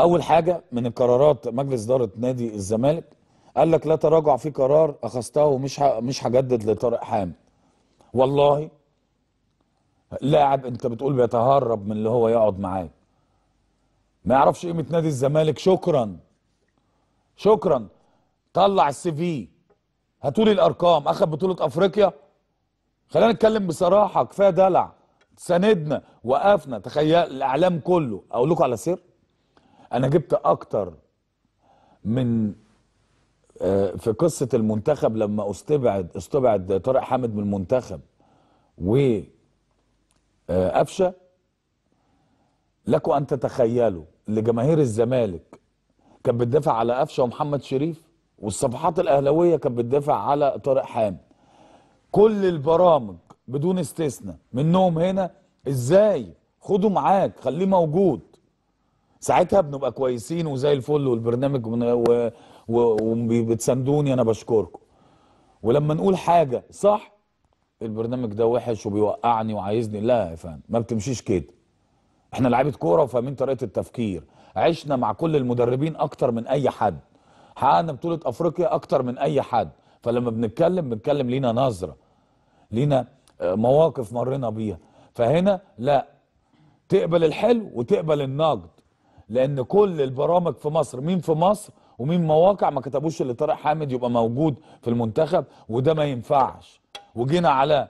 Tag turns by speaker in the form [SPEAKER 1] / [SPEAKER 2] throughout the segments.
[SPEAKER 1] اول حاجه من القرارات مجلس اداره نادي الزمالك قال لك لا تراجع في قرار اخذته ومش مش هجدد لطارق حامد والله لاعب انت بتقول بيتهرب من اللي هو يقعد معاه ما يعرفش قيمه نادي الزمالك شكرا شكرا طلع السي في هاتولي الارقام اخذ بطوله افريقيا خلينا نتكلم بصراحه كفايه دلع ساندنا وقفنا تخيل الاعلام كله اقول لكم على سر انا جبت اكتر من آه، في قصه المنتخب لما استبعد استبعد طارق حامد من المنتخب و آه، قفشه لكم ان تتخيلوا لجماهير الزمالك كانت بتدافع على قفشه ومحمد شريف والصفحات الاهلاويه كانت بتدافع على طارق حامد كل البرامج بدون استثناء منهم هنا ازاي خده معاك خليه موجود ساعتها بنبقى كويسين وزي الفل والبرنامج وبتساندوني انا بشكركم ولما نقول حاجه صح البرنامج ده وحش وبيوقعني وعايزني لا يا فندم ما بتمشيش كده احنا لعيبه كوره وفاهمين طريقه التفكير عشنا مع كل المدربين اكتر من اي حد حققنا بطوله افريقيا اكتر من اي حد فلما بنتكلم بنتكلم لينا نظره لينا آه، مواقف مرينا بيها فهنا لا تقبل الحلو وتقبل النقد لان كل البرامج في مصر مين في مصر ومين مواقع ما كتبوش اللي طارق حامد يبقى موجود في المنتخب وده ما ينفعش وجينا على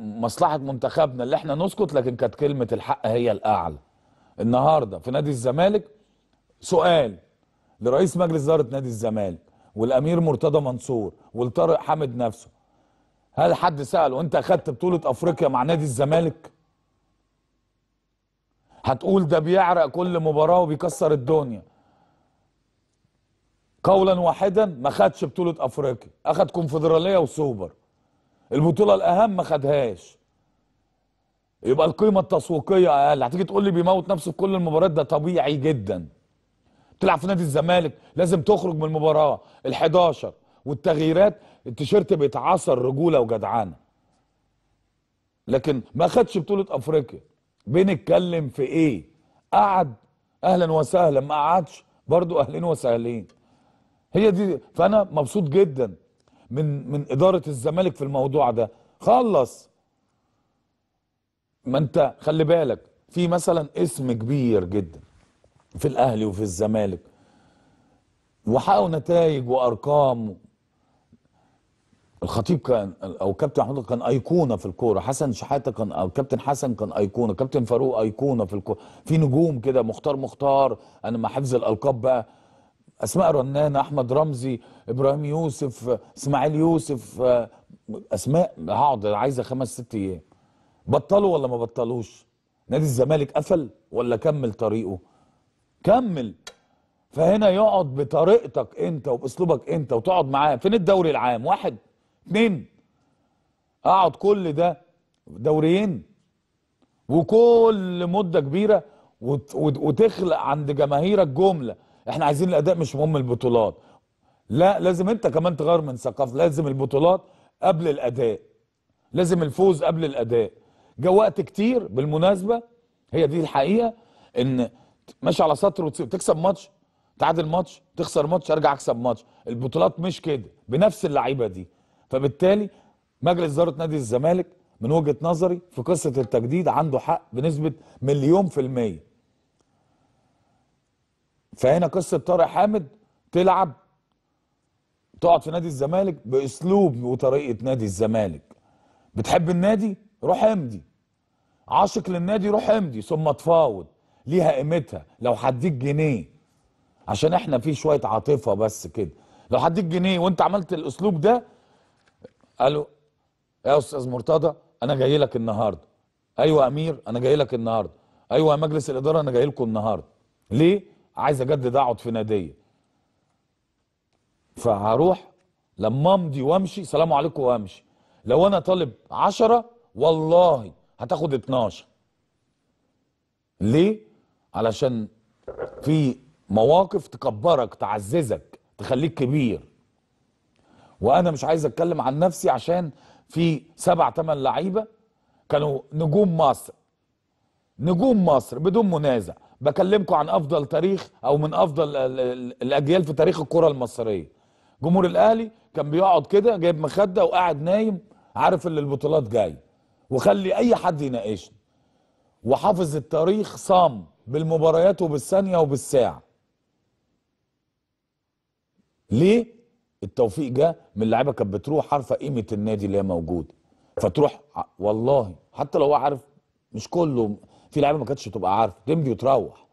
[SPEAKER 1] مصلحه منتخبنا اللي احنا نسكت لكن كانت كلمه الحق هي الاعلى النهارده في نادي الزمالك سؤال لرئيس مجلس اداره نادي الزمالك والامير مرتضى منصور والطارق حامد نفسه هل حد ساله انت اخدت بطوله افريقيا مع نادي الزمالك هتقول ده بيعرق كل مباراه وبيكسر الدنيا قولا واحدا ما خدش بطوله افريقيا اخد كونفدراليه وسوبر البطوله الاهم ما خدهاش يبقى القيمه التسويقيه اقل هتيجي تقول لي بيموت نفسه في كل المباريات ده طبيعي جدا تلعب في نادي الزمالك لازم تخرج من المباراه ال11 والتغييرات التيشيرت بيتعصر رجوله وجدعانه لكن ما خدش بطوله افريقيا بنتكلم في ايه قعد اهلا وسهلا ما قعدش برضو اهلين وسهلين هي دي فانا مبسوط جدا من من اداره الزمالك في الموضوع ده خلص ما انت خلي بالك في مثلا اسم كبير جدا في الاهلي وفي الزمالك وحققوا نتائج وارقام الخطيب كان او كابتن محمود كان ايقونه في الكوره حسن شحاته كان او كابتن حسن كان ايقونه كابتن فاروق ايقونه في الكوره في نجوم كده مختار مختار انا مع حفظ الالقاب بقى اسماء رنان احمد رمزي ابراهيم يوسف اسماعيل يوسف اسماء هقعد عايزه خمس ست ايام بطلوا ولا ما بطلوش نادي الزمالك قفل ولا كمل طريقه كمل فهنا يقعد بطريقتك انت وباسلوبك انت وتقعد معاه فين الدوري العام واحد اتنين اقعد كل ده دوريين وكل مده كبيره وتخلق عند جماهيرك جمله احنا عايزين الاداء مش مهم البطولات لا لازم انت كمان تغير من ثقافه لازم البطولات قبل الاداء لازم الفوز قبل الاداء وقت كتير بالمناسبه هي دي الحقيقه ان ماشي على سطر وتكسب ماتش تعادل ماتش تخسر ماتش ارجع اكسب ماتش البطولات مش كده بنفس اللعيبه دي فبالتالي مجلس اداره نادي الزمالك من وجهه نظري في قصه التجديد عنده حق بنسبه مليون في الميه فهنا قصه طارق حامد تلعب تقعد في نادي الزمالك باسلوب وطريقه نادي الزمالك بتحب النادي روح امضي عاشق للنادي روح امضي ثم تفاوض ليها قيمتها لو هديك جنيه عشان احنا في شويه عاطفه بس كده لو هديك جنيه وانت عملت الاسلوب ده قالوا يا استاذ مرتضى انا جاي لك النهارده ايوه امير انا جاي لك النهارده ايوه مجلس الاداره انا جاي لكم النهارده ليه عايز اجدد اقعد في ناديه فهروح لما امضي وامشي سلام عليكم وامشي لو انا طالب 10 والله هتاخد 12 ليه علشان في مواقف تكبرك تعززك تخليك كبير وانا مش عايز اتكلم عن نفسي عشان في سبع ثمان لعيبه كانوا نجوم مصر نجوم مصر بدون منازع بكلمكم عن افضل تاريخ او من افضل الاجيال في تاريخ الكره المصريه جمهور الاهلي كان بيقعد كده جايب مخده وقاعد نايم عارف ان البطولات جايه وخلي اي حد يناقشني وحافظ التاريخ صام بالمباريات وبالثانيه وبالساعه ليه التوفيق جه من اللعيبه كانت بتروح عارفه قيمه النادي اللي هي موجوده فتروح والله حتى لو هو عارف مش كله في لعيبه ما كانتش تبقى عارفه ديمبي وتروح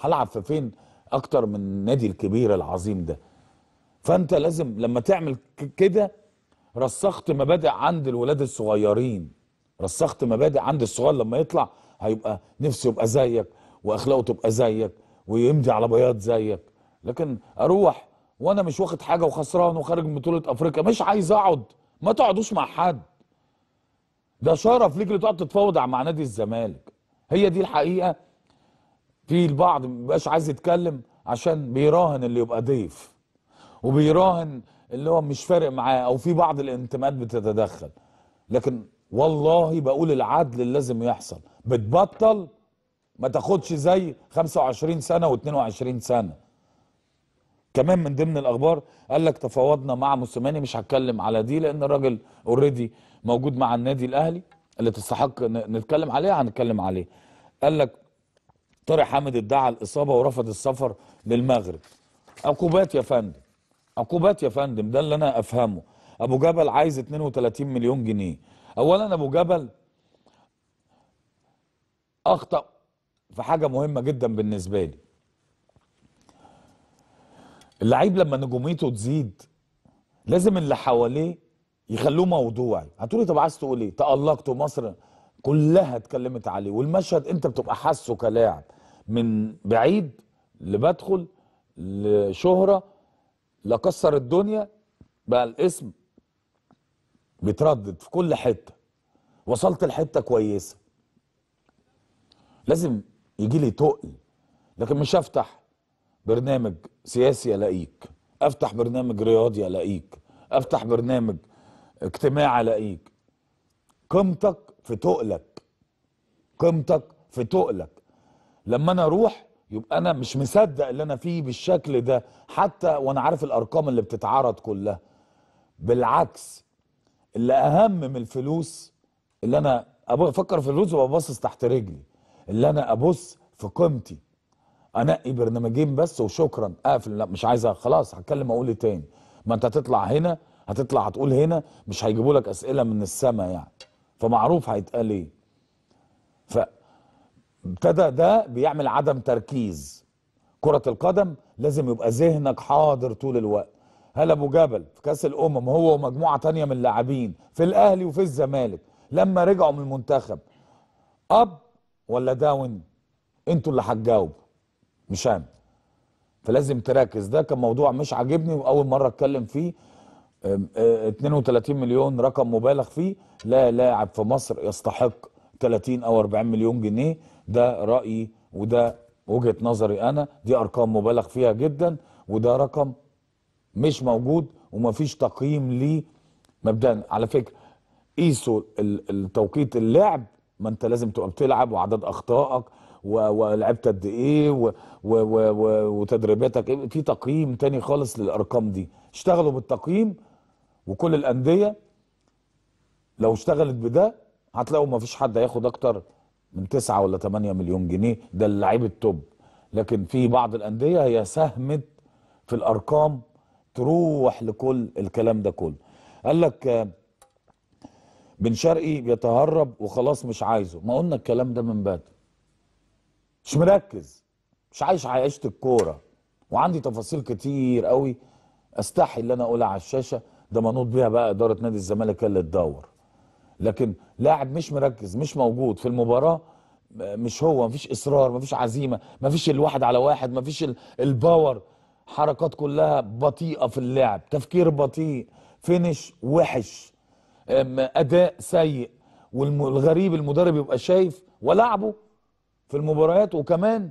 [SPEAKER 1] هلعب في فين اكتر من النادي الكبير العظيم ده فانت لازم لما تعمل كده رسخت مبادئ عند الولاد الصغيرين رسخت مبادئ عند الصغير لما يطلع هيبقى نفسه يبقى زيك واخلاقه تبقى زيك ويمضي على بياض زيك لكن اروح وانا مش واخد حاجه وخسران وخارج من بطوله افريقيا مش عايز اقعد ما تقعدوش مع حد ده شرف ليك اللي تقعد تتفاوض مع نادي الزمالك هي دي الحقيقه في البعض مبقاش عايز يتكلم عشان بيراهن اللي يبقى ضيف وبيراهن اللي هو مش فارق معاه او في بعض الانتماءات بتتدخل لكن والله بقول العدل اللي لازم يحصل بتبطل ما تاخدش زي 25 سنه و22 سنه كمان من ضمن الاخبار قال لك تفاوضنا مع موسيماني مش هتكلم على دي لان الراجل اوريدي موجود مع النادي الاهلي اللي تستحق نتكلم عليها هنتكلم عليه قال لك طارق حامد ادعى الاصابه ورفض السفر للمغرب عقوبات يا فندم عقوبات يا فندم ده اللي انا افهمه ابو جبل عايز 32 مليون جنيه اولا ابو جبل اخطا في حاجه مهمه جدا بالنسبه لي اللعيب لما نجوميته تزيد لازم اللي حواليه يخلوه موضوعي هتقولي طب عايز تقول ايه تألقت مصر كلها اتكلمت عليه والمشهد انت بتبقى حاسه كلاعب من بعيد لبدخل لشهرة لكسر الدنيا بقى الاسم بيتردد في كل حتة وصلت لحتة كويسة لازم يجي لي تقل لكن مش هفتح برنامج سياسي الاقيك افتح برنامج رياضي الاقيك افتح برنامج اجتماع الاقيك قيمتك في تقلك قيمتك في تقلك لما انا اروح يبقى انا مش مصدق اللي انا فيه بالشكل ده حتى وانا عارف الارقام اللي بتتعرض كلها بالعكس اللي اهم من الفلوس اللي انا افكر في الفلوس وابصص تحت رجلي اللي انا ابص في قيمتي انقي برنامجين بس وشكرا اقفل لا مش عايزها خلاص هتكلم اقول ايه تاني ما انت هتطلع هنا هتطلع هتقول هنا مش هيجيبوا لك اسئله من السماء يعني فمعروف هيتقال ايه فابتدى ده بيعمل عدم تركيز كره القدم لازم يبقى ذهنك حاضر طول الوقت هلا ابو جبل في كاس الامم هو ومجموعه تانية من اللاعبين في الاهلي وفي الزمالك لما رجعوا من المنتخب اب ولا داون انتوا اللي هتجاوبوا مش انا فلازم تركز ده كان موضوع مش عاجبني واول مره اتكلم فيه 32 مليون رقم مبالغ فيه لا لاعب في مصر يستحق 30 او 40 مليون جنيه ده رايي وده وجهه نظري انا دي ارقام مبالغ فيها جدا وده رقم مش موجود ومفيش تقييم ليه مبدئيا على فكره قيسوا التوقيت اللعب ما انت لازم تبقى بتلعب وعدد اخطائك ولعبت قد ايه وتدريباتك ايه في تقييم تاني خالص للارقام دي اشتغلوا بالتقييم وكل الانديه لو اشتغلت بده هتلاقوا ما فيش حد هياخد اكتر من 9 ولا 8 مليون جنيه ده اللعيب التوب لكن في بعض الانديه هي ساهمت في الارقام تروح لكل الكلام ده كله قال لك بن شرقي بيتهرب وخلاص مش عايزه ما قلنا الكلام ده من بدري مش مركز مش عايش عيشه الكوره وعندي تفاصيل كتير قوي استحي ان انا اقولها على الشاشه ده منوط بيها بقى اداره نادي الزمالك اللي تدور لكن لاعب مش مركز مش موجود في المباراه مش هو مفيش اصرار مفيش عزيمه مفيش الواحد على واحد مفيش الباور حركات كلها بطيئه في اللعب تفكير بطيء فينش وحش اداء سيء والغريب المدرب يبقى شايف ولاعبه في المباريات وكمان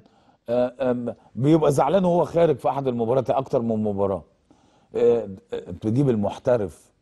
[SPEAKER 1] آه، بيبقى زعلان وهو خارج في احد المباريات اكتر من مباراه آه، آه، تجيب المحترف